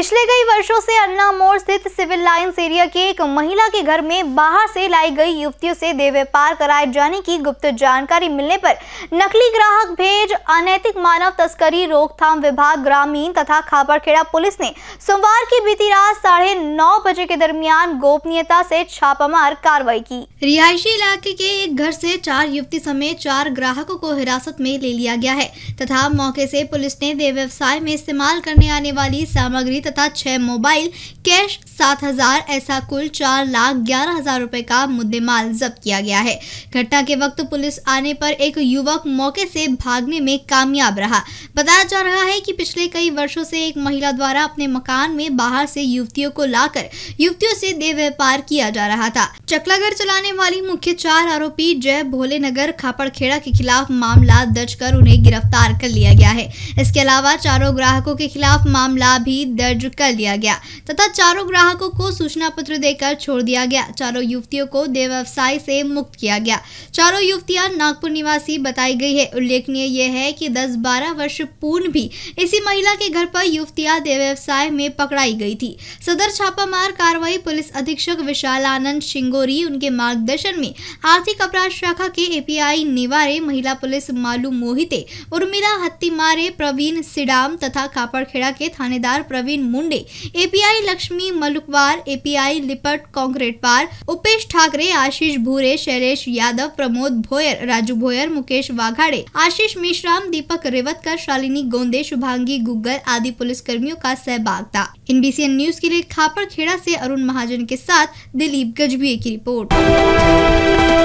पिछले कई वर्षों से अन्ना मोड़ स्थित सिविल लाइन्स एरिया के एक महिला के घर में बाहर से लाई गई युवतियों से देव व्यापार कराए जाने की गुप्त जानकारी मिलने पर नकली ग्राहक भेज अनैतिक मानव तस्करी रोकथाम विभाग ग्रामीण तथा खापरखेड़ा पुलिस ने सोमवार की बीती रात साढ़े नौ बजे के दरमियान गोपनीयता से छापामार कार्रवाई की रिहायशी इलाके के एक घर से चार युवती समेत चार ग्राहकों को हिरासत में ले लिया गया है तथा मौके से पुलिस ने देव व्यवसाय में इस्तेमाल करने आने वाली सामग्री तथा छः मोबाइल कैश सात हजार ऐसा कुल चार लाख ग्यारह हजार रूपए का मुद्देमाल जब्त किया गया है घटना के वक्त पुलिस आने पर एक युवक मौके से भागने में कामयाब रहा बताया जा रहा है कि पिछले कई वर्षों से एक महिला द्वारा अपने मकान में बाहर से युवतियों को लाकर युवतियों से दे व्यापार किया जा रहा था चकलागर चलाने वाली मुख्य चार आरोपी जय भोले नगर खापड़खेड़ा के खिलाफ मामला दर्ज कर उन्हें गिरफ्तार कर लिया गया है इसके अलावा चारों ग्राहकों के खिलाफ मामला भी दर्ज दर्ज कर लिया गया तथा चारों ग्राहकों को सूचना पत्र देकर छोड़ दिया गया चारों युवतियों को व्यवसाय से मुक्त किया गया चारों युवतियां नागपुर निवासी बताई गई है उल्लेखनीय यह है कि 10-12 वर्ष पूर्ण भी इसी महिला के घर पर युवतियां देवव्यवसाय में पकड़ाई गई थी सदर छापामार कार्रवाई पुलिस अधीक्षक विशाल आनंद सिंगोरी उनके मार्गदर्शन में आर्थिक अपराध शाखा के एपीआई निवारे महिला पुलिस मालू मोहिते उर्मिला हत्तीमारे प्रवीण सिडाम तथा कापड़खेड़ा के थानेदार प्रवीण मुंडे एपीआई लक्ष्मी मलुकवार एपीआई लिपट कॉन्क्रेटवार उपेश ठाकरे आशीष भूरे शैलेश यादव प्रमोद भोयर राजू भोयर मुकेश वाघाड़े आशीष मिश्राम दीपक रेवतकर शालिनी गोंदे शुभांगी गुग्गर आदि पुलिस कर्मियों का सहभाग था एनबीसीएन न्यूज के लिए खापर खेड़ा ऐसी अरुण महाजन के साथ दिलीप गजबी की रिपोर्ट